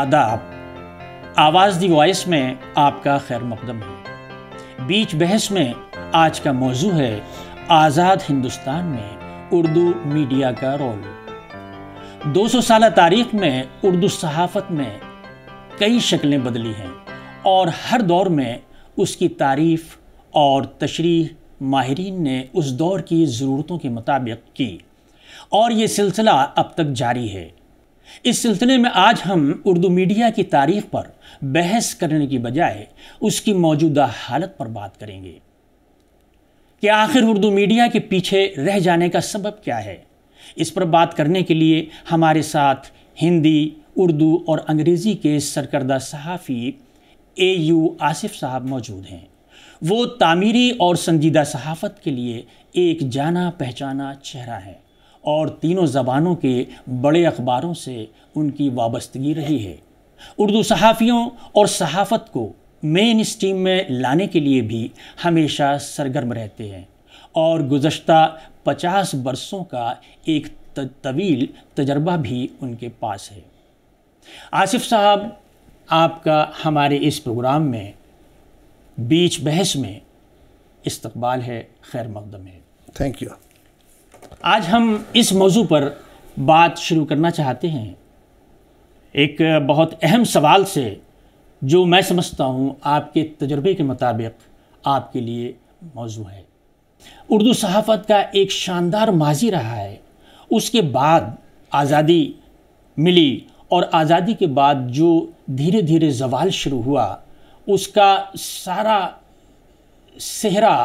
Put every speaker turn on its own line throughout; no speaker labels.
आदाब आवाज़ दी वॉइस में आपका खैर मकदम है बीच बहस में आज का मौजू है आज़ाद हिंदुस्तान में उर्दू मीडिया का रोल 200 साल तारीख में उर्दू सहाफ़त में कई शक्लें बदली हैं और हर दौर में उसकी तारीफ़ और तशरी माहरीन ने उस दौर की ज़रूरतों के मुताबिक की और ये सिलसिला अब तक जारी है इस सिलसिले में आज हम उर्दू मीडिया की तारीख पर बहस करने की बजाय उसकी मौजूदा हालत पर बात करेंगे कि आखिर उर्दू मीडिया के पीछे रह जाने का सबब क्या है इस पर बात करने के लिए हमारे साथ हिंदी उर्दू और अंग्रेज़ी के सरकर्दा सहाफ़ी ए यू आसिफ साहब मौजूद हैं वो तामीरी और संजीदा सहाफ़त के लिए एक जाना पहचाना चेहरा है और तीनों ज़बानों के बड़े अखबारों से उनकी वाबस्तगी रही है उर्दू सहाफ़ियों और सहाफ़त को मेन स्ट्रीम में लाने के लिए भी हमेशा सरगर्म रहते हैं और गुज्त पचास बरसों का एक तवील तजर्बा भी उनके पास है आसिफ साहब आपका हमारे इस प्रोग्राम में बीच बहस में इस्तबाल है खैर मकदम है थैंक यू आज हम इस मौजू पर बात शुरू करना चाहते हैं एक बहुत अहम सवाल से जो मैं समझता हूँ आपके तजर्बे के मुताबिक आपके लिए मौजू है उर्दू सहाफ़त का एक शानदार माजी रहा है उसके बाद आज़ादी मिली और आज़ादी के बाद जो धीरे धीरे जवाल शुरू हुआ उसका सारा सेहरा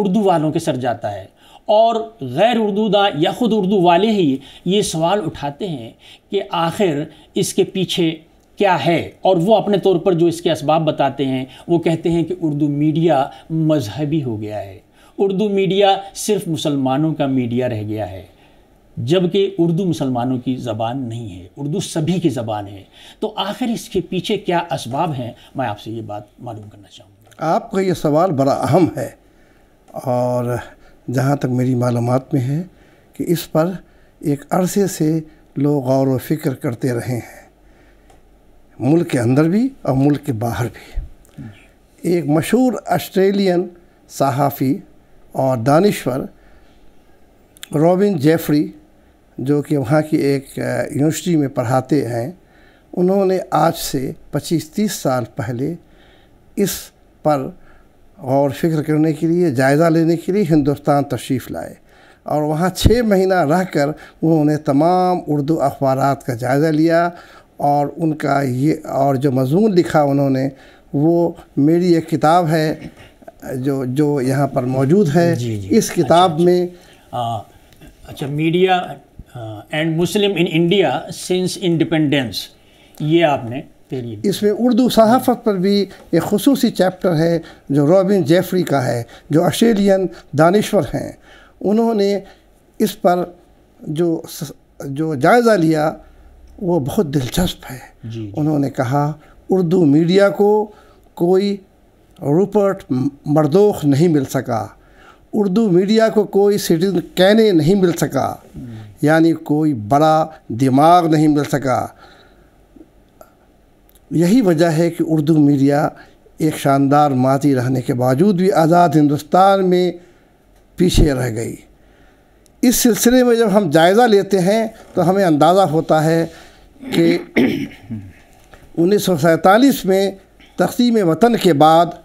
उर्दू वालों के सर जाता है और गैर उर्दू दा या ख़ुद उर्दू वाले ही ये सवाल उठाते हैं कि आखिर इसके पीछे क्या है और वो अपने तौर पर जो इसके इसबाब बताते हैं वो कहते हैं कि उर्दू मीडिया मजहबी हो गया है उर्दू मीडिया सिर्फ मुसलमानों का मीडिया रह गया है जबकि उर्दू मुसलमानों की ज़बान नहीं है उर्दू सभी की ज़बान है तो आखिर इसके पीछे क्या इसबाब हैं मैं आपसे ये बात मालूम करना
चाहूँगा आपका ये सवाल बड़ा अहम है और जहाँ तक मेरी मालूम में है कि इस पर एक अरसे से लोग गौर व फिक्र करते रहे हैं मुल्क के अंदर भी और मुल्क के बाहर भी एक मशहूर ऑस्ट्रेलियन सहाफ़ी और दानश्वर रॉबिन जेफरी जो कि वहाँ की एक यूनिवर्सिटी में पढ़ाते हैं उन्होंने आज से 25-30 साल पहले इस पर और फिक्र करने के लिए जायज़ा लेने के लिए हिंदुस्तान तशरीफ़ लाए और वहाँ छः महीना रह कर उन्होंने तमाम उर्दू अखबार का जायज़ा लिया और उनका ये और जो मजमून लिखा उन्होंने वो मेरी एक किताब है
जो जो यहाँ पर मौजूद है जी जी,
इस किताब अच्छा, में
अच्छा। आ, अच्छा media and Muslim in India since independence ये आपने
इसमें उर्दू सहाफ़त पर भी एक खसूस चैप्टर है जो रॉबिन जेफरी का है जो आस्ट्रेलियन दानश्वर हैं उन्होंने इस पर जो जो जायज़ा लिया वो बहुत दिलचस्प है उन्होंने कहा उर्दू मीडिया को कोई रूपर्ट मरदोख नहीं मिल सका उर्दू मीडिया को कोई सिटीजन कहने नहीं मिल सका हम्म। यानी कोई बड़ा दिमाग नहीं मिल सका यही वजह है कि उर्दू मीडिया एक शानदार माती रहने के बावजूद भी आज़ाद हिंदुस्तान में पीछे रह गई इस सिलसिले में जब हम जायज़ा लेते हैं तो हमें अंदाज़ा होता है
कि
उन्नीस में तकसीम वतन के बाद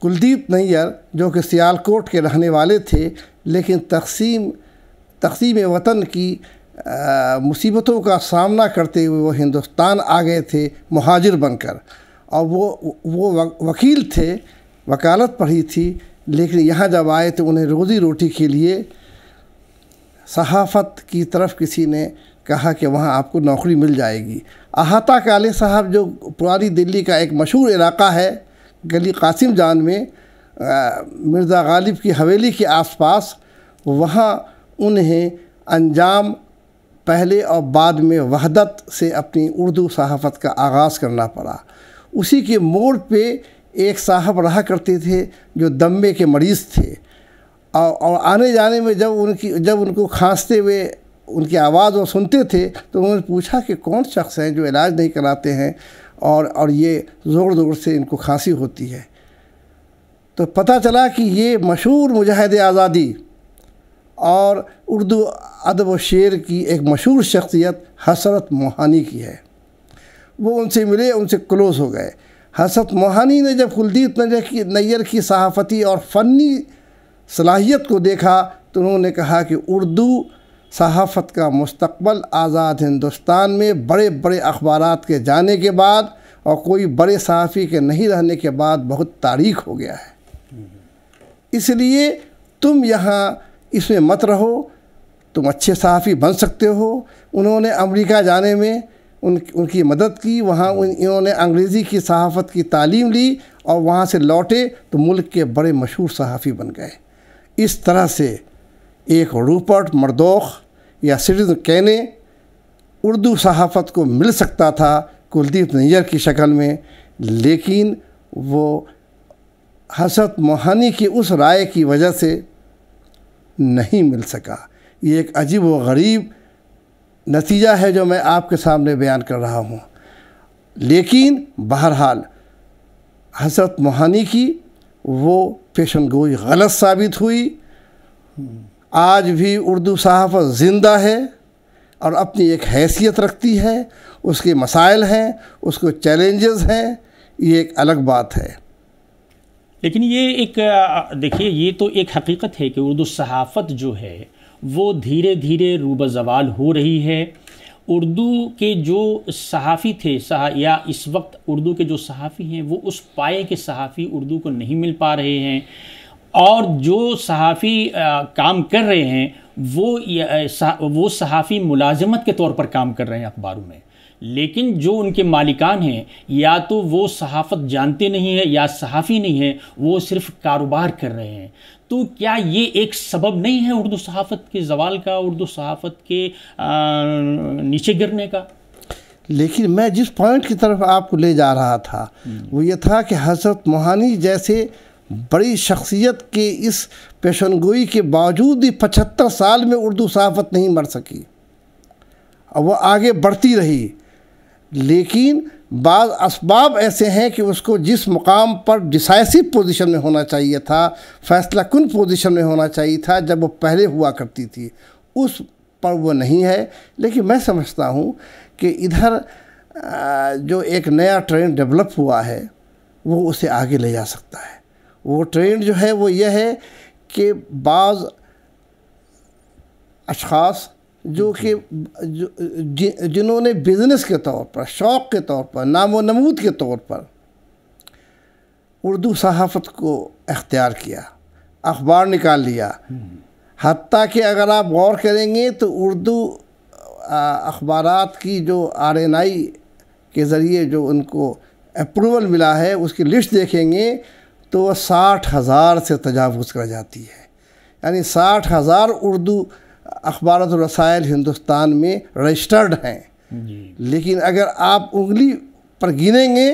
कुलदीप नैयर जो कि सियालकोट के रहने वाले थे लेकिन तकसीम तकसीम वतन की मुसीबतों का सामना करते हुए वो हिंदुस्तान आ गए थे महाजिर बनकर और वो वो वकील थे वकालत पढ़ी थी लेकिन यहाँ जब आए तो उन्हें रोज़ी रोटी के लिए सहाफ़त की तरफ किसी ने कहा कि वहाँ आपको नौकरी मिल जाएगी अहाता काले साहब जो पुरानी दिल्ली का एक मशहूर इलाका है गली कासिम जान में मिर्ज़ा गालिब की हवेली के आसपास वहाँ उन्हें अंजाम पहले और बाद में वहदत से अपनी उर्दू सहाफ़त का आगाज़ करना पड़ा उसी के मोड़ पे एक साहब रहा करते थे जो दम्बे के मरीज़ थे और, आने जाने में जब उनकी जब उनको खांसते हुए उनकी आवाज़ वो सुनते थे तो उन्होंने पूछा कि कौन शख्स हैं जो इलाज नहीं कराते हैं और और ये ज़ोर ज़ोर से इनको खांसी होती है तो पता चला कि ये मशहूर मुजाहिद आज़ादी और उर्दू अदब व शेर की एक मशहूर शख्सियत हसरत मोहानी की है वो उनसे मिले उनसे क्लोज हो गए हसरत मोहानी ने जब कुलदीप नैयर की सहाफ़ती और फ़नी सलाहियत को देखा तो उन्होंने कहा कि उर्दू सहाफ़त का मुस्तबल आज़ाद हिंदुस्तान में बड़े बड़े अखबार के जाने के बाद और कोई बड़े सहाफ़ी के नहीं रहने के बाद बहुत तारीख हो गया है इसलिए तुम यहाँ इसमें मत रहो तुम अच्छे सहाफ़ी बन सकते हो उन्होंने अमेरिका जाने में उन उनकी मदद की वहाँ इन्होंने अंग्रेज़ी की सहाफ़त की तालीम ली और वहाँ से लौटे तो मुल्क के बड़े मशहूर सहाफ़ी बन गए इस तरह से एक रूपर्ट मरदोख या सिटिजन कैने उर्दू सहाफ़त को मिल सकता था कुलदीप नैयर की शक्ल में लेकिन वो हसरत मोहानी की उस राय की वजह से नहीं मिल सका ये एक अजीब व गरीब नतीजा है जो मैं आपके सामने बयान कर रहा हूँ लेकिन बहरहाल हसरत मोहानी की वो पेशन गोई गलत साबित हुई आज भी उर्दू सहाफ़त ज़िंदा है और अपनी एक हैसियत रखती है उसके मसाइल हैं उसको चैलेंजेस हैं ये एक अलग बात है
लेकिन ये एक देखिए ये तो एक हकीकत है कि उर्दू सहाफ़त जो है वो धीरे धीरे रूबा जवाल हो रही है उर्दू के जो सहाफ़ी थे सहा या इस वक्त उर्दू के जो सहाफ़ी हैं वो उस पाए के सहाफ़ी उर्दू को नहीं मिल पा रहे हैं और जो सहाफ़ी काम कर रहे हैं वो वो सहाफ़ी मुलाजमत के तौर पर काम कर रहे हैं अखबारों में लेकिन जो उनके मालिकान हैं या तो वो सहाफ़त जानते नहीं हैं या सहाफ़ी नहीं है वो सिर्फ कारोबार कर रहे हैं तो क्या ये एक सबब नहीं है उर्दू सहाफ़त के जवाल का उर्दू सहाफ़त के नीचे गिरने का
लेकिन मैं जिस पॉइंट की तरफ आपको ले जा रहा था वो ये था कि हजरत मोहानी जैसे बड़ी शख्सियत के इस पेशन गोई के बावजूद ही पचहत्तर साल में उर्दू सहाफ़त नहीं मर सकी और वह आगे बढ़ती रही लेकिन बाद इसबाब ऐसे हैं कि उसको जिस मुकाम पर डिसाइसिव पोजीशन में होना चाहिए था फैसला कन पोजीशन में होना चाहिए था जब वो पहले हुआ करती थी उस पर वो नहीं है लेकिन मैं समझता हूँ कि इधर जो एक नया ट्रेंड डेवलप हुआ है वो उसे आगे ले जा सकता है वो ट्रेंड जो है वो यह है कि बाज़ अशास जो कि जिन्होंने बिज़नेस के तौर पर शौक़ के तौर पर नाम नमूद के तौर पर उर्दू सहाफ़त को अख्तियार किया अखबार निकाल लिया हम्म। हती कि अगर आप गौर करेंगे तो उर्दू अखबार की जो आर एन आई के ज़रिए जो उनको अप्रूवल मिला है उसकी लिस्ट देखेंगे तो वह साठ हज़ार से तजावज़ कर जाती है यानी साठ हज़ार उर्दू अखबारत रसायल हिंदुस्तान में रजिस्टर्ड हैं लेकिन अगर आप उंगली पर गिनेंगे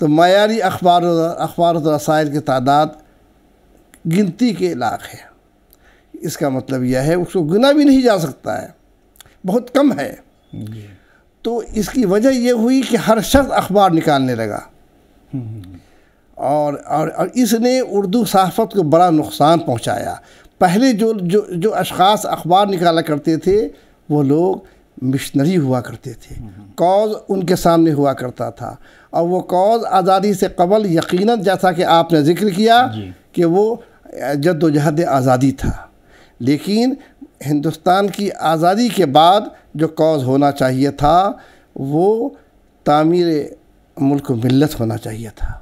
तो मैारी अखबार अखबार और रसायल की तादाद गिनती के लाख है इसका मतलब यह है उसको गिना भी नहीं जा सकता है बहुत कम है तो इसकी वजह यह हुई कि हर शख्स अखबार निकालने लगा हम्म। और और, और इसने उर्दू सहाफ़त को बड़ा नुकसान पहुंचाया पहले जो जो जो अशास अखबार निकाला करते थे वो लोग मिशनरी हुआ करते थे कॉज उनके सामने हुआ करता था और वो कॉज आज़ादी से कबल यकीनन जैसा कि आपने जिक्र किया कि वो जदोजहद आज़ादी था लेकिन हिंदुस्तान की आज़ादी के बाद जो कॉज होना चाहिए था वो तामीर मुल्क मिलत होना चाहिए था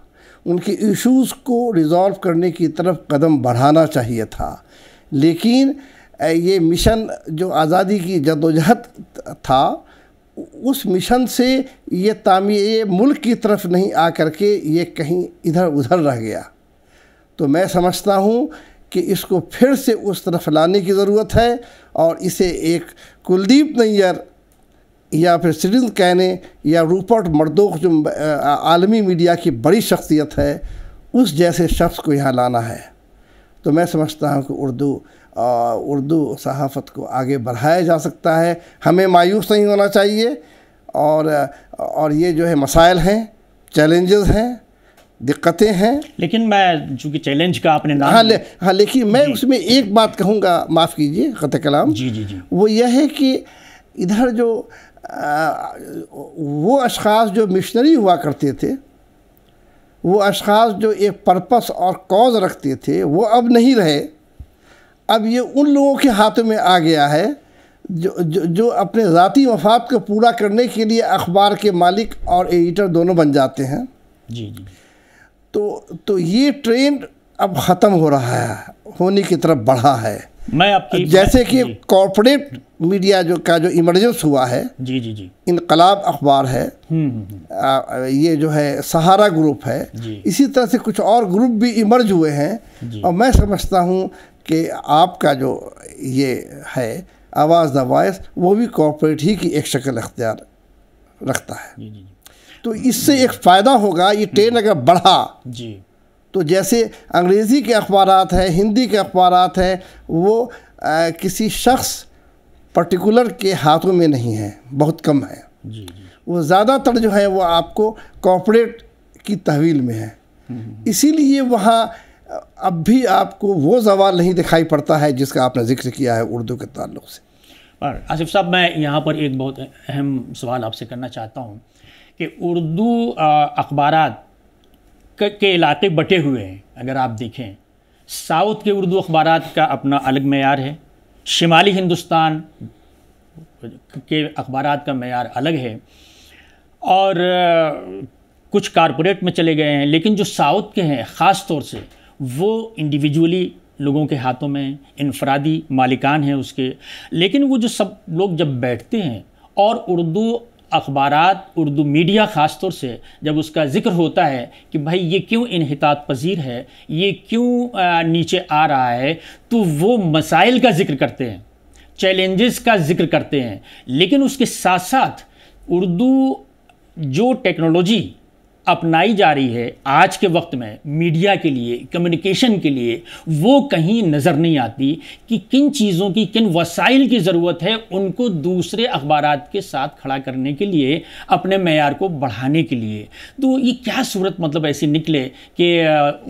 उनके इश्यूज़ को रिज़ॉल्व करने की तरफ कदम बढ़ाना चाहिए था लेकिन ये मिशन जो आज़ादी की जदोजहद था उस मिशन से ये तामी ये मुल्क की तरफ नहीं आ कर के ये कहीं इधर उधर रह गया तो मैं समझता हूँ कि इसको फिर से उस तरफ लाने की ज़रूरत है और इसे एक कुलदीप नैयर या फिर सिरिंद कैने या रूपर्ट मर्दोक जो आलमी मीडिया की बड़ी शख्सियत है उस जैसे शख्स को यहाँ लाना है तो मैं समझता हूँ कि उर्दू उर्दू सहाफ़त को आगे बढ़ाया जा सकता है हमें मायूस नहीं होना चाहिए और और ये जो है मसाइल हैं चैलेंजेस हैं दिक्कतें हैं
लेकिन मैं चूँकि चैलेंज
का आपने नाम हाँ ले, हाँ लेकिन मैं उसमें एक बात कहूँगा माफ़ कीजिए ख़त कलाम जी जी जी वो यह है कि इधर जो आ, वो अशास जो मिशनरी हुआ करते थे वो अशास जो एक पर्पस और कॉज रखते थे वो अब नहीं रहे अब ये उन लोगों के हाथों में आ गया है जो जो, जो अपने ज़ाती मफाद को पूरा करने के लिए अखबार के मालिक और एडिटर दोनों बन जाते हैं जी जी तो तो ये ट्रेंड अब ख़त्म हो रहा है होने की तरफ बढ़ा है मैं आपकी जैसे कि कॉरपोरेट मीडिया जो का जो इमरजेंस हुआ है जी जी जी इनकलाब अखबार है हम्म, हम्म, हम्म। ये जो है सहारा ग्रुप है इसी तरह से कुछ और ग्रुप भी इमर्ज हुए हैं और मैं समझता हूँ कि आपका जो ये है आवाज़ द वॉइस वो भी कॉरपोरेट ही की एक शक्ल अख्तियार रखता है जी जी। तो इससे एक फ़ायदा होगा ये ट्रेन अगर बढ़ा जी तो जैसे अंग्रेज़ी के अखबार हैं हिंदी के अखबार हैं वो आ, किसी शख्स पर्टिकुलर के हाथों में नहीं है बहुत कम है जी, वो ज़्यादातर जो है वो आपको कॉपरेट की तहवील में है हम्म, हम्म, हम्म। इसीलिए वहाँ अब भी आपको वो जवाल नहीं दिखाई पड़ता है जिसका आपने जिक्र किया है उर्दू के ताल्लुक से
और आसिफ साहब मैं यहाँ पर एक बहुत अहम सवाल आपसे करना चाहता हूँ कि उर्दू अखबार के इलाके बटे हुए हैं अगर आप देखें साउथ के उर्दू अखबार का अपना अलग मैार है शिमाली हिंदुस्तान के अखबार का मैार अलग है और कुछ कारपोरेट में चले गए हैं लेकिन जो साउथ के हैं ख़ास तौर से वो इंडिविजुअली लोगों के हाथों में इनफरादी मालिकान हैं उसके लेकिन वो जो सब लोग जब बैठते हैं और उर्दू अखबार उर्दू मीडिया ख़ास तौर से जब उसका ज़िक्र होता है कि भाई ये क्यों इनहतात पजीर है ये क्यों नीचे आ रहा है तो वो मसाइल का ज़िक्र करते हैं चैलेंजेस का ज़िक्र करते हैं लेकिन उसके साथ साथ उर्दू जो टेक्नोलॉजी अपनाई जा रही है आज के वक्त में मीडिया के लिए कम्युनिकेशन के लिए वो कहीं नज़र नहीं आती कि किन चीज़ों की किन वसाइल की ज़रूरत है उनको दूसरे अखबार के साथ खड़ा करने के लिए अपने मैार को बढ़ाने के लिए तो ये क्या सूरत मतलब ऐसी निकले कि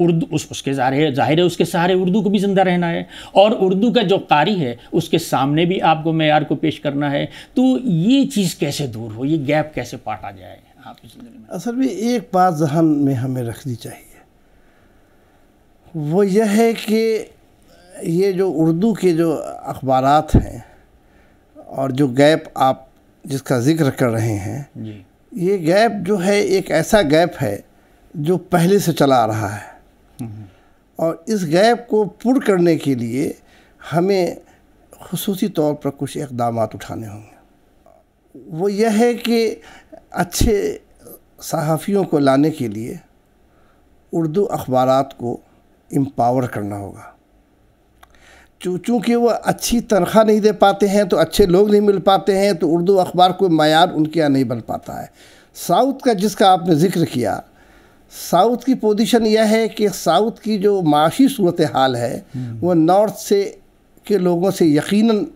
उर्दू उस, उसके ज़ाहिर जाहिर है उसके सहारे उर्दू को भी ज़िंदा रहना है और उर्दू का जो कारी है उसके सामने भी आपको मैार को पेश करना है तो ये चीज़ कैसे दूर हो ये गैप कैसे पाटा जाए आपकी ज़िंदगी
में असल में एक बात जहन में हमें रखनी चाहिए वो यह है कि ये जो उर्दू के जो अखबार हैं और जो गैप आप जिसका ज़िक्र कर रहे हैं जी ये गैप जो है एक ऐसा गैप है जो पहले से चला आ रहा है हम्म, हम्म। और इस गैप को पुर करने के लिए हमें खसूसी तौर पर कुछ इकदाम उठाने होंगे वो यह है कि अच्छे सहाफ़ियों को लाने के लिए उर्दू अखबार को एम्पावर करना होगा चूँकि वह अच्छी तनख्वाह नहीं दे पाते हैं तो अच्छे लोग नहीं मिल पाते हैं तो उर्दू अखबार कोई मैार उनके यहाँ नहीं बन पाता है साउथ का जिसका आपने ज़िक्र किया साउथ की पोजीशन यह है कि साउथ की जो माशी सूरत हाल है हम्म। वह नॉर्थ से के लोगों से यकीनन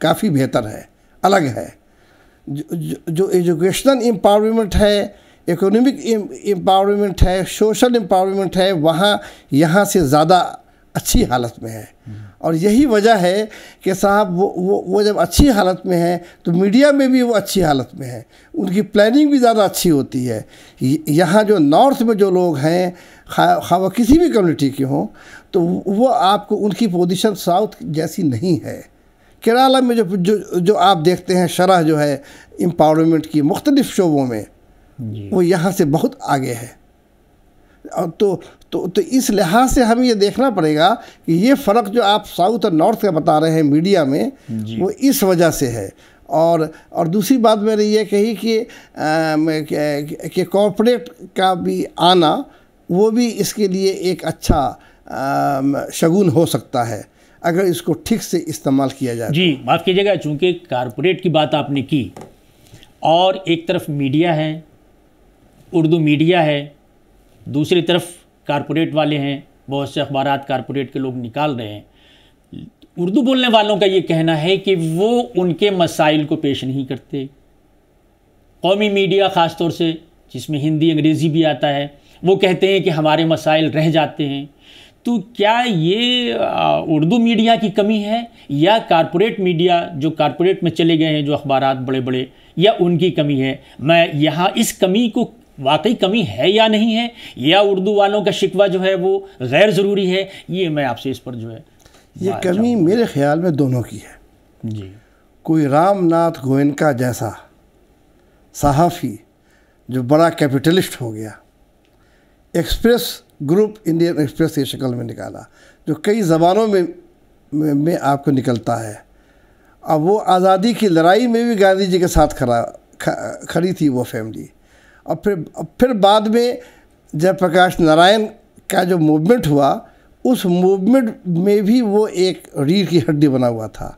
काफ़ी बेहतर है अलग है जो एजुकेशनल एम्पावरमेंट है इकोनॉमिक एम्पावरमेंट है सोशल एम्पावरमेंट है वहाँ यहाँ से ज़्यादा अच्छी हालत में है और यही वजह है कि साहब वो वो वो जब अच्छी हालत में है तो मीडिया में भी वो अच्छी हालत में है उनकी प्लानिंग भी ज़्यादा अच्छी होती है यहाँ जो नॉर्थ में जो लोग हैं खा वह किसी भी कम्युनिटी के हों तो वो आपको उनकी पोजीशन साउथ जैसी नहीं है केरला में जो जो जो आप देखते हैं शरह जो है एम्पावरमेंट की मुख्तलिफ़ शोबों में वो यहाँ से बहुत आगे है और तो तो तो इस लिहाज से हमें ये देखना पड़ेगा कि ये फ़र्क जो आप साउथ और नॉर्थ का बता रहे हैं मीडिया में वो इस वजह से है और और दूसरी बात मैंने ये कही कि कि कॉरपोरेट का भी आना वो भी इसके लिए एक अच्छा शगुन हो सकता है अगर इसको ठीक से इस्तेमाल किया जाए
जी माफ़ कीजिएगा चूँकि कारपोरेट की बात आपने की और एक तरफ मीडिया है उर्दू मीडिया है दूसरी तरफ कारपोरेट वाले हैं बहुत से अखबार कारपोरेट के लोग निकाल रहे हैं उर्दू बोलने वालों का ये कहना है कि वो उनके मसाइल को पेश नहीं करते कौमी मीडिया ख़ास तौर से जिसमें हिंदी अंग्रेज़ी भी आता है वो कहते हैं कि हमारे मसाइल रह जाते हैं तो क्या ये उर्दू मीडिया की कमी है या कॉरपोरेट मीडिया जो कॉरपोरेट में चले गए हैं जो अखबार बड़े बड़े या उनकी कमी है मैं यहाँ इस कमी को वाकई कमी है या नहीं है या उर्दू वालों का शिकवा जो है वो गैर ज़रूरी है ये मैं आपसे इस पर जो है ये कमी
मेरे ख्याल में दोनों की है जी कोई रामनाथ गोयनका जैसा सहाफ़ी जो बड़ा कैपिटलिस्ट हो गया एक्सप्रेस ग्रुप इंडियन एक्सप्रेस की शक्ल में निकाला जो कई ज़बानों में, में में आपको निकलता है अब वो आज़ादी की लड़ाई में भी गांधी जी के साथ खड़ा खड़ी थी वो फैमिली और फिर फिर बाद में जयप्रकाश नारायण का जो मूवमेंट हुआ उस मूवमेंट में भी वो एक रीढ़ की हड्डी बना हुआ था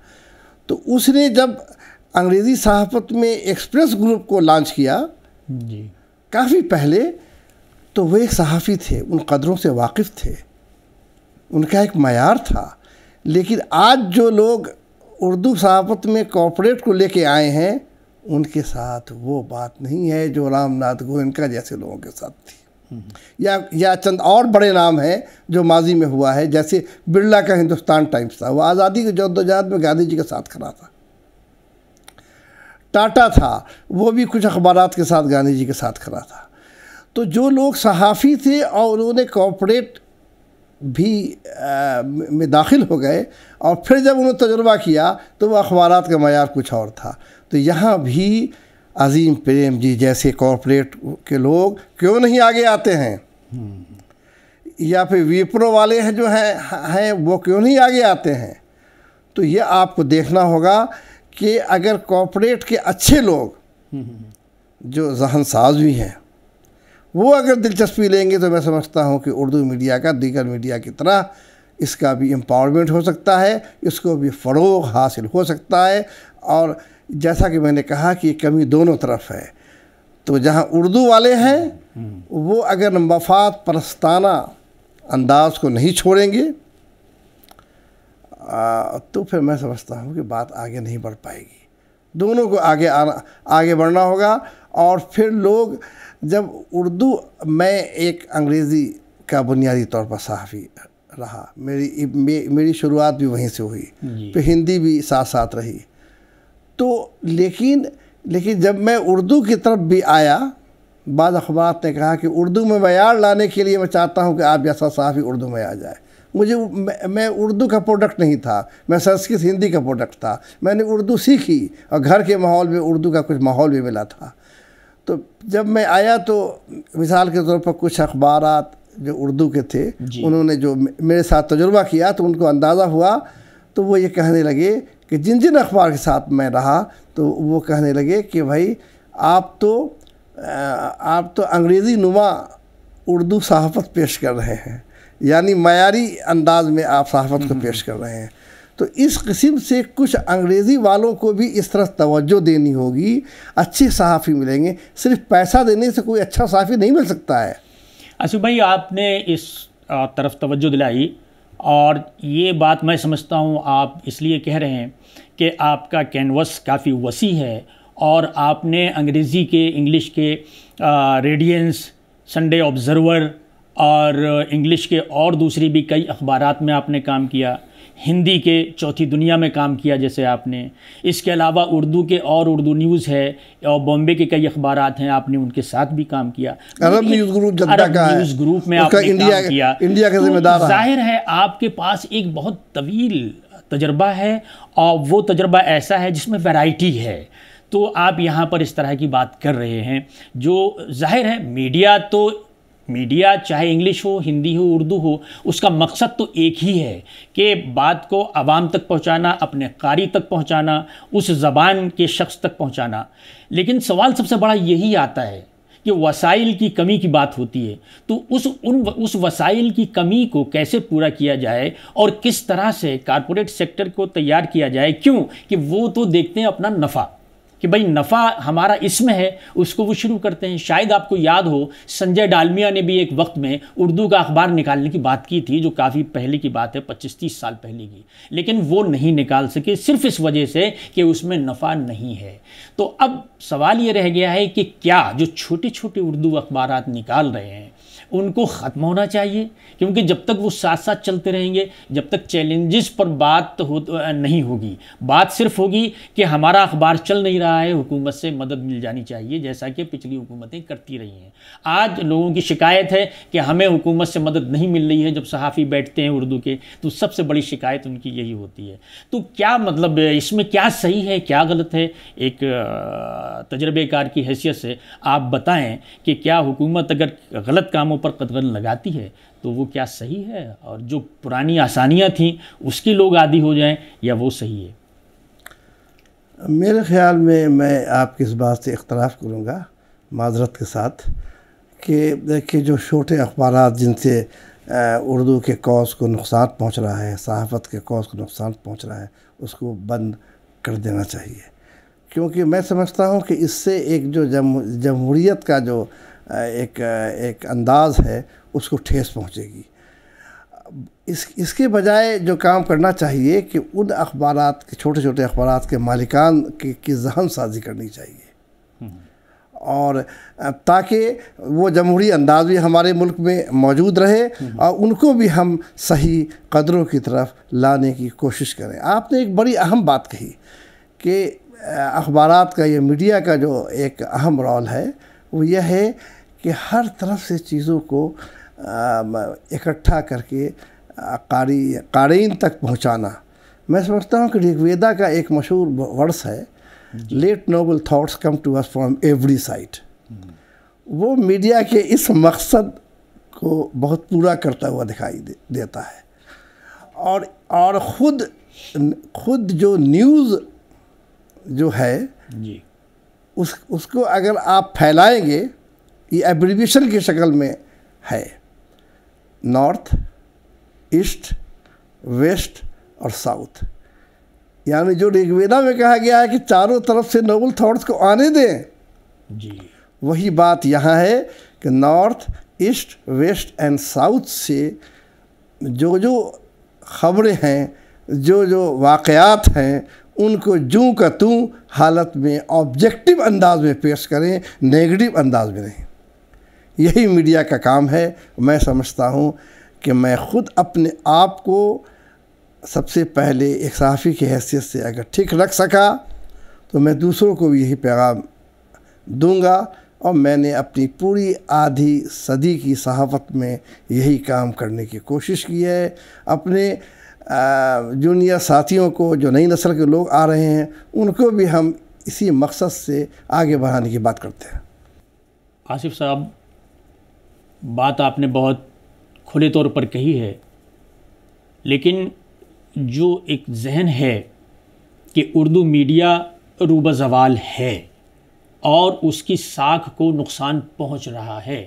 तो उसने जब अंग्रेज़ी सहाफत में एक्सप्रेस ग्रुप को लॉन्च किया जी काफ़ी पहले तो वे सहाफ़ी थे उन कदरों से वाकिफ़ थे उनका एक मैार था लेकिन आज जो लोग उर्दू सहाफ़त में कॉपरेट को लेके आए हैं उनके साथ वो बात नहीं है जो रामनाथ गोयनका जैसे लोगों के साथ थी हम्म। या या चंद और बड़े नाम हैं जो माजी में हुआ है जैसे बिरला का हिंदुस्तान टाइम्स था वह आज़ादी के जद्दोजहद में गांधी जी के साथ खड़ा था टाटा था वो भी कुछ अखबार के साथ गांधी जी के साथ खड़ा था तो जो लोग सहाफ़ी थे और उन्होंने कॉपरेट भी आ, में दाखिल हो गए और फिर जब उन्होंने तजुर्बा किया तो वह अखबार का मैार कुछ और था तो यहाँ भी अजीम प्रेम जी जैसे कॉरपोरेट के लोग क्यों नहीं आगे आते हैं हम्म। या फिर वीप्रो वाले हैं जो हैं हैं वो क्यों नहीं आगे आते हैं तो ये आपको देखना होगा कि अगर कॉरपोरेट के अच्छे लोग हम्म। जो जहन साज भी हैं वो अगर दिलचस्पी लेंगे तो मैं समझता हूँ कि उर्दू मीडिया का दीगर मीडिया की तरह इसका भी एम्पावरमेंट हो सकता है इसको भी फ़रोग हासिल हो सकता है और जैसा कि मैंने कहा कि कमी दोनों तरफ है तो जहाँ उर्दू वाले हैं वो अगर मफाद परस्ताना अंदाज को नहीं छोड़ेंगे तो फिर मैं समझता हूँ कि बात आगे नहीं बढ़ पाएगी दोनों को आगे आना आगे बढ़ना होगा और फिर लोग जब उर्दू मैं एक अंग्रेज़ी का बुनियादी तौर पर सहाफ़ी रहा मेरी मे, मेरी शुरुआत भी वहीं से हुई फिर हिंदी भी साथ साथ रही तो लेकिन लेकिन जब मैं उर्दू की तरफ भी आया बाद अखबार ने कहा कि उर्दू में मैार लाने के लिए मैं चाहता हूँ कि आप जैसा साफ़ी उर्दू में आ जाए मुझे मैं उर्दू का प्रोडक्ट नहीं था मैं संस्कृत हिंदी का प्रोडक्ट था मैंने उर्दू सीखी और घर के माहौल में उर्दू का कुछ माहौल भी मिला था तो जब मैं आया तो मिसाल के तौर पर कुछ अखबार जो उर्दू के थे उन्होंने जो मेरे साथ तजुर्बा किया तो उनको अंदाज़ा हुआ तो वो ये कहने लगे कि जिन जिन अखबार के साथ मैं रहा तो वो कहने लगे कि भाई आप तो आप तो अंग्रेज़ी नुमा उर्दू सहाफ़त पेश कर रहे हैं यानी मैारी अंदाज में आप सहाफ़त को हम्म। पेश कर रहे हैं तो इस किस्म से कुछ अंग्रेज़ी वालों को भी इस तरह तवज्जो देनी होगी अच्छे सहाफ़ी मिलेंगे सिर्फ पैसा देने से कोई अच्छा
सहाफ़ी नहीं मिल सकता है अच्छा भाई आपने इस तरफ तवज्जो दिलाई और ये बात मैं समझता हूँ आप इसलिए कह रहे हैं कि आपका कैनवस काफ़ी वसी है और आपने अंग्रेज़ी के इंग्लिश के रेडियंस संडे ऑब्ज़रवर और इंग्लिश के और दूसरी भी कई अखबार में आपने काम किया हिंदी के चौथी दुनिया में काम किया जैसे आपने इसके अलावा उर्दू के और उर्दू न्यूज़ है और बॉम्बे के कई अखबार हैं आपने उनके साथ भी काम किया अरब मतलब न्यूज़ ग्रुप न्यूज़ ग्रुप में आपने इंडिया, काम किया इंडिया का तो जिम्मेदार जाहिर है आपके पास एक बहुत तवील तजर्बा है और वो तजर्बा ऐसा है जिसमें वैराइटी है तो आप यहाँ पर इस तरह की बात कर रहे हैं जो जाहिर है मीडिया तो मीडिया चाहे इंग्लिश हो हिंदी हो उर्दू हो उसका मकसद तो एक ही है कि बात को आवाम तक पहुंचाना अपने कारी तक पहुंचाना उस ज़बान के शख्स तक पहुंचाना लेकिन सवाल सबसे बड़ा यही आता है कि वसाइल की कमी की बात होती है तो उस उन उस वसाइल की कमी को कैसे पूरा किया जाए और किस तरह से कॉरपोरेट सेक्टर को तैयार किया जाए क्यों कि वो तो देखते हैं अपना नफ़ा कि भाई नफ़ा हमारा इसमें है उसको वो शुरू करते हैं शायद आपको याद हो संजय डालमिया ने भी एक वक्त में उर्दू का अखबार निकालने की बात की थी जो काफ़ी पहले की बात है पच्चीस तीस साल पहले की लेकिन वो नहीं निकाल सके सिर्फ इस वजह से कि उसमें नफ़ा नहीं है तो अब सवाल ये रह गया है कि क्या जो छोटे छोटे उर्दू अखबार निकाल रहे हैं उनको ख़त्म होना चाहिए क्योंकि जब तक वो साथ साथ चलते रहेंगे जब तक चैलेंजेस पर बात तो हो नहीं होगी बात सिर्फ होगी कि हमारा अखबार चल नहीं रहा है हुकूमत से मदद मिल जानी चाहिए जैसा कि पिछली हुकूमतें करती रही हैं आज लोगों की शिकायत है कि हमें हुकूमत से मदद नहीं मिल रही है जब सहाफ़ी बैठते हैं उर्दू के तो सबसे बड़ी शिकायत उनकी यही होती है तो क्या मतलब इसमें क्या सही है क्या गलत है एक तजर्बेकार की हैसियत से आप बताएं कि क्या हुकूमत अगर गलत कामों पर कदगन लगाती है तो वो क्या सही है और जो पुरानी आसानियाँ थीं उसकी लोग आदि हो जाएं या वो सही
है मेरे ख़्याल में मैं आपकी इस बात से इख्तलाफ करूँगा माजरत के साथ कि देखिए जो छोटे अखबार जिनसे उर्दू के कौज को नुकसान पहुँच रहा है सहाफ़त के कौस को नुकसान पहुँच रहा है उसको बंद कर देना चाहिए क्योंकि मैं समझता हूँ कि इससे एक जो जम जमहूरीत का जो एक एक अंदाज़ है उसको ठेस पहुँचेगी इस इसके बजाय जो काम करना चाहिए कि उन अखबार के छोटे छोटे अखबार के मालिकान की, की जहन साजी करनी चाहिए हम्म। और ताकि वो जमहूरी अंदाज भी हमारे मुल्क में मौजूद रहे हम्म। और उनको भी हम सही कदरों की तरफ लाने की कोशिश करें आपने एक बड़ी अहम बात कही कि अखबार का या मीडिया का जो एक अहम रोल है वो यह है कि हर तरफ से चीज़ों को इकट्ठा करके कारी कारीन तक पहुंचाना मैं समझता हूं कि ऋग्वेदा का एक मशहूर वर्ष है let noble thoughts come to us from every side वो मीडिया के इस मकसद को बहुत पूरा करता हुआ दिखाई दे, देता है और और ख़ुद खुद जो न्यूज़ जो है जी उस उसको अगर आप फैलाएंगे ये एब्रीविएशन की शक्ल में है नॉर्थ ईस्ट वेस्ट और साउथ यानी जो ऋग्वेदा में कहा गया है कि चारों तरफ से नोबल थॉट्स को आने दें जी वही बात यहाँ है कि north east west and south से जो जो खबरें हैं जो जो वाकयात हैं उनको जूँ का तू हालत में ऑब्जेक्टिव अंदाज में पेश करें नेगेटिव अंदाज में नहीं यही मीडिया का काम है मैं समझता हूँ कि मैं खुद अपने आप को सबसे पहले एक सहाफ़ी की हैसियत से अगर ठीक रख सका तो मैं दूसरों को भी यही पैगाम दूंगा और मैंने अपनी पूरी आधी सदी की सहाफ़त में यही काम करने की कोशिश की है अपने जूनियर साथियों को जो नई नस्ल के लोग आ रहे हैं उनको भी हम इसी मकसद से आगे बढ़ाने की बात करते हैं
आसिफ साहब बात आपने बहुत खुले तौर पर कही है लेकिन जो एक जहन है कि उर्दू मीडिया रूबा जवाल है और उसकी साख को नुकसान पहुंच रहा है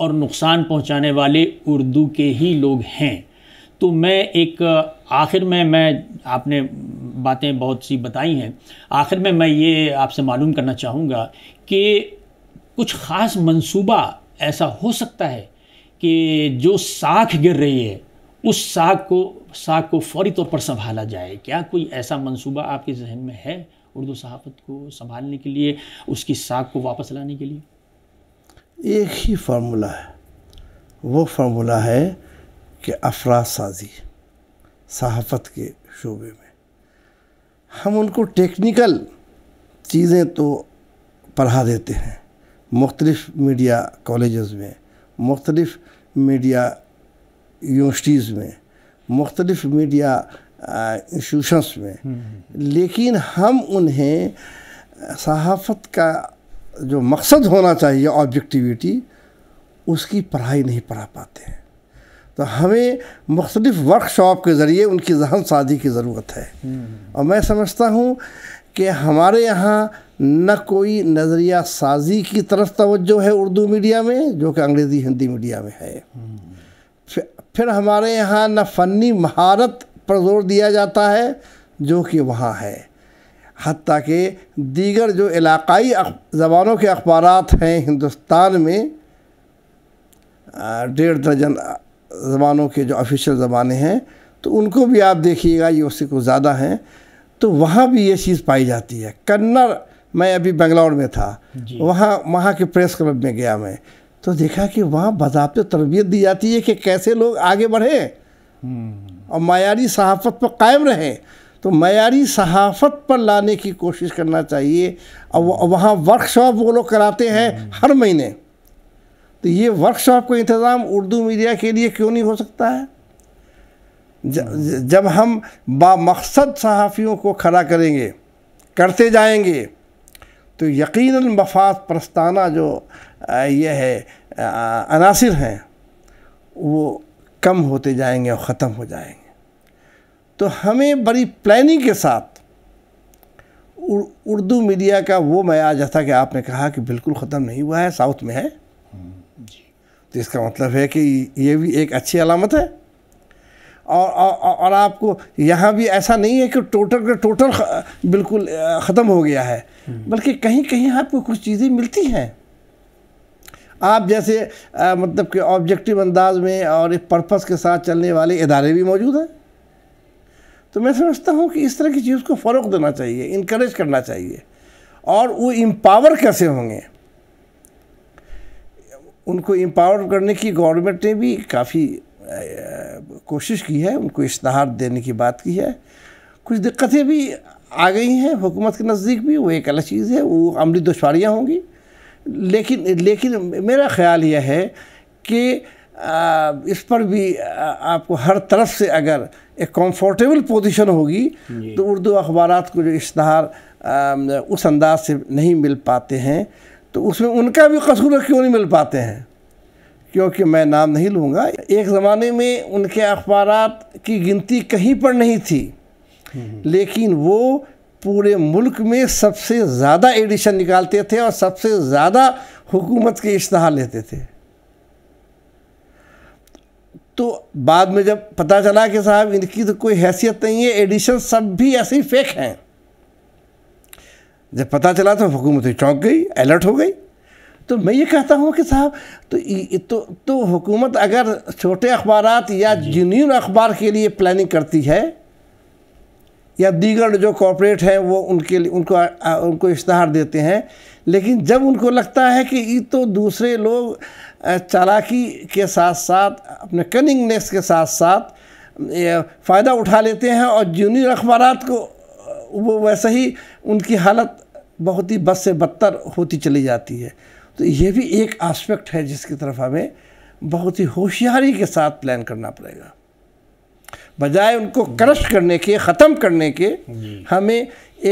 और नुकसान पहुंचाने वाले उर्दू के ही लोग हैं तो मैं एक आखिर में मैं आपने बातें बहुत सी बताई हैं आखिर में मैं ये आपसे मालूम करना चाहूँगा कि कुछ ख़ास मंसूबा ऐसा हो सकता है कि जो साख गिर रही है उस साख को साख को फौरी तौर पर संभाला जाए क्या कोई ऐसा मंसूबा आपके जहन में है उर्दू सहाफ़त को संभालने के लिए उसकी साख को वापस लाने के लिए एक
ही फार्मूला है वो फार्मूला है कि अफराज साजी सहाफ़त के शोबे में हम उनको टेक्निकल चीज़ें तो पढ़ा देते हैं मुख्तलिफ़ मीडिया कॉलेज़ में मुख्तलिफ़ मीडिया यूनिवर्सिटीज़ में मुख्तलिफ़ मीडिया इंस्टीट्यूशंस में हम्म, हम्म, हम्म। लेकिन हम उन्हें सहाफ़त का जो मकसद होना चाहिए ऑब्जेक्टिविटी उसकी पढ़ाई नहीं पढ़ा पाते हैं तो हमें मुख्तलिफ़ वर्कशॉप के ज़रिए उनकी जहन साजी की ज़रूरत है हम्म। और मैं समझता हूँ कि हमारे यहाँ न कोई नज़रिया साजी की तरफ तवज्जो है उर्दू मीडिया में जो कि अंग्रेज़ी हिंदी मीडिया में है हम्म। फिर हमारे यहाँ न फ़नी महारत पर जोर दिया जाता है जो कि वहाँ है हती कि दीगर जो इलाकई ज़बानों के अखबार हैं हिंदुस्तान में डेढ़ दर्जन ज़बानों के जो ऑफिशियल ज़बानें हैं तो उनको भी आप देखिएगा ये उससे कुछ ज़्यादा हैं तो वहाँ भी ये चीज़ पाई जाती है कन्नड़ मैं अभी बंगलौर में था वहाँ वहाँ के प्रेस क्लब में गया मैं तो देखा कि वहाँ बजाब तरबियत दी जाती है कि कैसे लोग आगे बढ़ें हम्म। और मैारी सहाफ़त पर कायम रहें तो मैारी सहाफ़त पर लाने की कोशिश करना चाहिए और वहाँ वर्कशॉप वो लोग कराते हैं हम्म। हर महीने तो ये वर्कशॉप का इंतज़ाम उर्दू मीडिया के लिए क्यों नहीं हो सकता है जब हम बामकसद सहाफ़ियों को खड़ा करेंगे करते जाएंगे तो यकीन मफाद प्रस्ताना जो ये है अनासर हैं वो कम होते जाएंगे और ख़त्म हो जाएंगे तो हमें बड़ी प्लानिंग के साथ उर्दू मीडिया का वो मैार जैसा कि आपने कहा कि बिल्कुल ख़त्म नहीं हुआ है साउथ में है तो इसका मतलब है कि ये भी एक अच्छी अलामत है और और, और आपको यहाँ भी ऐसा नहीं है कि टोटल का टोटल बिल्कुल ख़त्म हो गया है बल्कि कहीं कहीं आपको कुछ चीज़ें मिलती हैं आप जैसे आ, मतलब कि ऑब्जेक्टिव अंदाज में और एक पर्पस के साथ चलने वाले इदारे भी मौजूद हैं तो मैं समझता हूँ कि इस तरह की चीज़ को फ़र्क देना चाहिए इनक्रेज करना चाहिए और वो एम्पावर कैसे होंगे उनको एम्पावर करने की गवर्नमेंट ने भी काफ़ी कोशिश की है उनको इश्तहार देने की बात की है कुछ दिक्कतें भी आ गई हैं हुकूमत के नज़दीक भी वो एक अलग चीज़ है वो अमली दुशारियाँ होंगी लेकिन लेकिन मेरा ख्याल यह है कि इस पर भी आपको हर तरफ से अगर एक कंफर्टेबल पोजीशन होगी तो उर्दू अखबार को जो इश्तहार उस अंदाज से नहीं मिल पाते हैं तो उसमें उनका भी कसूर क्यों नहीं मिल पाते हैं क्योंकि मैं नाम नहीं लूँगा एक ज़माने में उनके अखबार की गिनती कहीं पर नहीं थी लेकिन वो पूरे मुल्क में सबसे ज़्यादा एडिशन निकालते थे और सबसे ज़्यादा हुकूमत के इश्तहार लेते थे तो बाद में जब पता चला कि साहब इनकी तो कोई हैसियत नहीं है एडिशन सब भी ऐसे ही फेक हैं जब पता चला तो हुकूमत तो चौंक गई अलर्ट हो गई तो मैं ये कहता हूँ कि साहब तो तो तो हुकूमत अगर छोटे अखबार या जुनून अखबार के लिए प्लानिंग करती है या दीगर जो कॉरपोरेट हैं वो उनके लिए उनको आ, उनको इश्तहार देते हैं लेकिन जब उनको लगता है कि ये तो दूसरे लोग चालाकी के साथ साथ अपने कनिंगनेस के साथ साथ फ़ायदा उठा लेते हैं और जूनियर अखबार को वो वैसे ही उनकी हालत बहुत ही बद से बदतर होती चली जाती है तो ये भी एक आस्पेक्ट है जिसकी तरफ हमें बहुत ही होशियारी के साथ प्लान करना पड़ेगा बजाय उनको क्रश करने के ख़त्म करने के हमें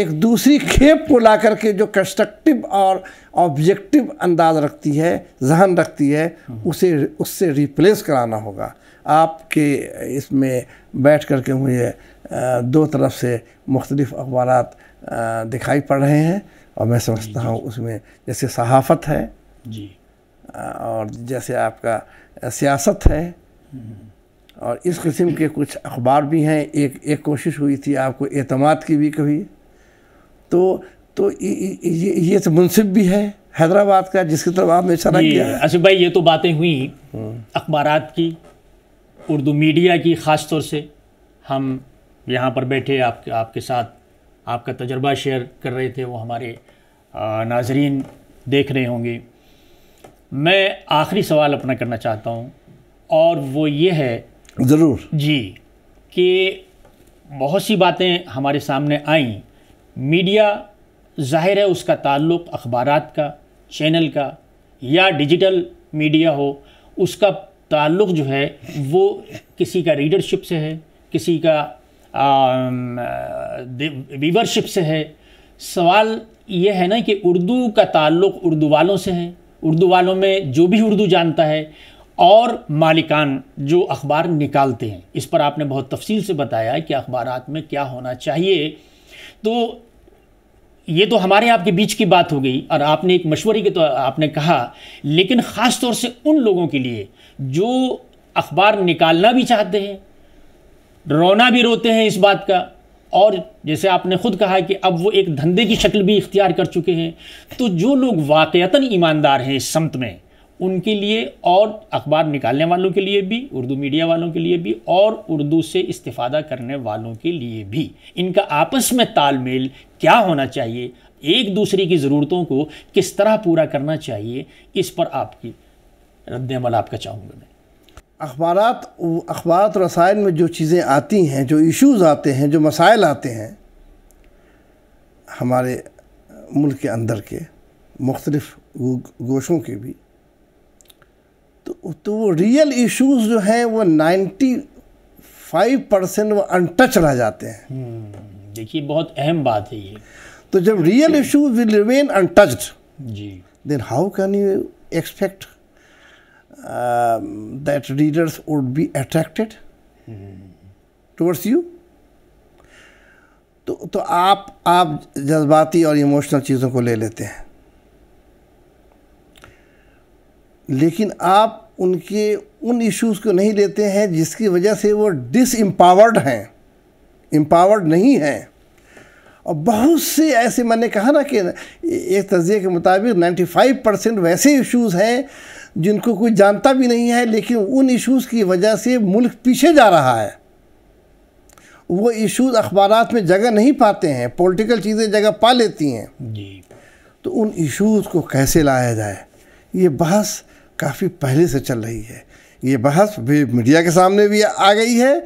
एक दूसरी खेप को ला करके जो कंस्ट्रक्टिव और ऑब्जेक्टिव अंदाज रखती है जहन रखती है उसे उससे रिप्लेस कराना होगा आपके इसमें बैठ कर के मुझे दो तरफ से मुख्तलिफ़ अखबार दिखाई पड़ रहे हैं और मैं समझता हूँ उसमें जैसे सहाफत है जी और जैसे आपका सियासत है और इस किस्म के कुछ अखबार भी हैं एक एक कोशिश हुई थी आपको एतमाद की भी कभी तो तो ये ये तो मुनसिब भी है हैदराबाद का जिसकी तरफ आपने इशारा किया
आसिफ भाई ये तो बातें हुई हाँ। अखबार की उर्दू मीडिया की ख़ास तौर से हम यहाँ पर बैठे आपके आपके साथ आपका तजर्बा शेयर कर रहे थे वो हमारे नाजरीन देख रहे होंगे मैं आखिरी सवाल अपना करना चाहता हूँ और वो ये है ज़रूर जी कि बहुत सी बातें हमारे सामने आईं मीडिया ज़ाहिर है उसका ताल्लुक अखबार का चैनल का या डिजिटल मीडिया हो उसका ताल्लुक जो है वो किसी का रीडरशिप से है किसी का वीवरशिप um, से है सवाल ये है ना कि उर्दू का ताल्लुक उर्दू वालों से है उर्दू वालों में जो भी उर्दू जानता है और मालिकान जो अखबार निकालते हैं इस पर आपने बहुत तफसील से बताया कि अखबार में क्या होना चाहिए तो ये तो हमारे आपके बीच की बात हो गई और आपने एक मशवरे के तो आपने कहा लेकिन ख़ास तौर से उन लोगों के लिए जो अखबार निकालना भी चाहते हैं रोना भी रोते हैं इस बात का और जैसे आपने खुद कहा कि अब वो एक धंधे की शक्ल भी इख्तियार कर चुके हैं तो जो लोग वाक़ता ईमानदार हैं इस समत में उनके लिए और अखबार निकालने वालों के लिए भी उर्दू मीडिया वालों के लिए भी और उर्दू से इस्ता करने वालों के लिए भी इनका आपस में तालमेल क्या होना चाहिए एक दूसरे की ज़रूरतों को किस तरह पूरा करना चाहिए इस पर आपकी रद्दमल आपका चाहूँगा मैं
अखबार अखबार रसायन में जो चीज़ें आती हैं जो इश्यूज़ आते हैं जो मसाइल आते हैं हमारे मुल्क के अंदर के मुख्तलफ गोशों के भी तो तो वो रियल इश्यूज़ जो हैं वो नाइन्टी फाइव परसेंट वो अनटच रह जाते हैं हम्म,
देखिए बहुत अहम बात है ये
तो जब real issues will remain untouched जी then how can you expect uh, that readers would be attracted towards you तो तो आप आप जज्बाती और इमोशनल चीज़ों को ले लेते हैं लेकिन आप उनके उन इश्यूज़ को नहीं लेते हैं जिसकी वजह से वो डिसम्पावर्ड हैं एम्पावर्ड नहीं हैं और बहुत से ऐसे मैंने कहा ना कि एक तजिए के मुताबिक 95 परसेंट वैसे इश्यूज़ हैं जिनको कोई जानता भी नहीं है लेकिन उन इश्यूज़ की वजह से मुल्क पीछे जा रहा है वो इश्यूज़ अखबार में जगह नहीं पाते हैं पॉलिटिकल चीज़ें जगह पा लेती हैं जी तो उन इश्यूज़ को कैसे लाया जाए ये बहस काफ़ी पहले से चल रही है ये बहस भी मीडिया के सामने भी आ गई है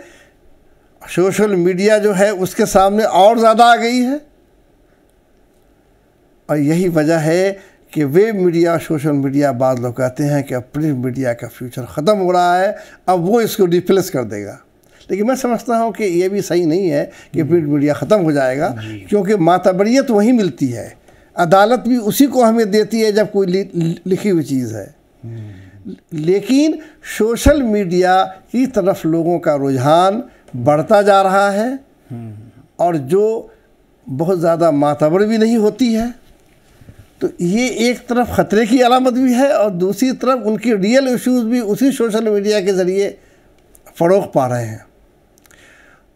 सोशल मीडिया जो है उसके सामने और ज़्यादा आ गई है और यही वजह है कि वे मीडिया सोशल मीडिया बाद लोग कहते हैं कि अब प्रिंट मीडिया का फ्यूचर ख़त्म हो रहा है अब वो इसको रिप्लेस कर देगा लेकिन मैं समझता हूँ कि ये भी सही नहीं है कि प्रिंट मीडिया ख़त्म हो जाएगा क्योंकि मातबरीत वहीं मिलती है अदालत भी उसी को हमें देती है जब कोई लिखी हुई चीज़ है हम्म। लेकिन सोशल मीडिया की तरफ लोगों का रुझान बढ़ता जा रहा है हम्म। और जो बहुत ज़्यादा मातबर भी नहीं होती है तो ये एक तरफ ख़तरे की अलामत भी है और दूसरी तरफ उनकी रियल इश्यूज़ भी उसी सोशल मीडिया के ज़रिए फ़रोग पा रहे हैं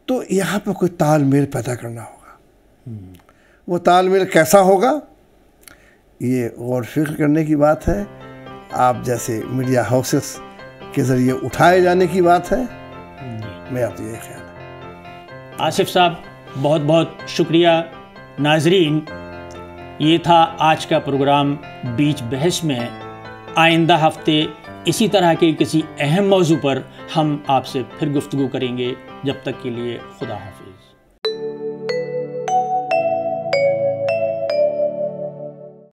तो यहाँ पर कोई तालमेल पैदा करना होगा वो तालमेल कैसा होगा ये गौर फिक्र करने की बात है आप जैसे मीडिया हाउसेस के ज़रिए उठाए जाने की बात है
मैं आप ये ख्याल आसिफ साहब बहुत बहुत शुक्रिया नाजरीन ये था आज का प्रोग्राम बीच बहस में आइंदा हफ्ते इसी तरह के किसी अहम मौजू पर हम आपसे फिर गुफ्तु करेंगे जब तक के लिए खुदा हाफ